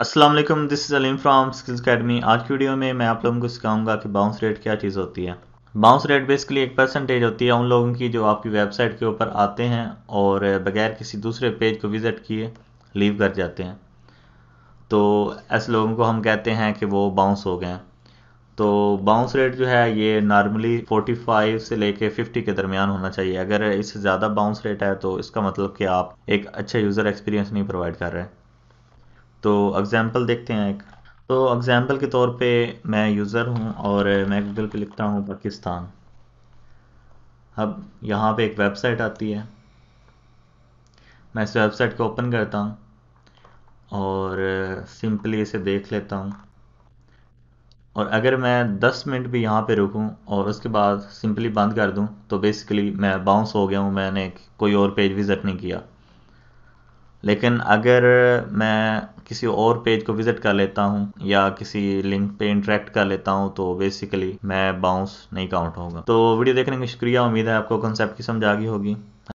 Aslam this is Aleem from skills academy आज की video में मैं आप लोगों को सिखाऊंगा कि बाउंस रेट क्या चीज़ होती है बाउंस रेट बेसिकली एक परसेंटेज होती है उन लोगों की जो आपकी वेबसाइट के ऊपर आते हैं और बगैर किसी दूसरे पेज को विज़िट किए लीव कर जाते हैं तो ऐसे लोगों को हम कहते हैं कि वो बाउंस हो गए तो बाउंस रेट जो है ये नॉर्मली 45 से लेके 50 के दरमियान होना चाहिए अगर इससे ज़्यादा बाउंस रेट है तो इसका मतलब कि आप एक अच्छा यूज़र एक्सपीरियंस नहीं प्रोवाइड कर रहे हैं तो एग्ज़ाम्पल देखते हैं एक तो एग्ज़ाम्पल के तौर पे मैं यूज़र हूँ और मैं गूगल पे लिखता हूँ पाकिस्तान अब यहाँ पे एक वेबसाइट आती है मैं इस वेबसाइट को ओपन करता हूँ और सिंपली इसे देख लेता हूँ और अगर मैं 10 मिनट भी यहाँ पे रुकूँ और उसके बाद सिंपली बंद कर दूँ तो बेसिकली मैं बाउंस हो गया हूँ मैंने कोई और पेज विज़िट नहीं किया लेकिन अगर मैं किसी और पेज को विजिट कर लेता हूँ या किसी लिंक पे इंटरेक्ट कर लेता हूँ तो बेसिकली मैं बाउंस नहीं काउंट होगा तो वीडियो देखने का शुक्रिया उम्मीद है आपको कॉन्सेप्ट की समझ आ गई होगी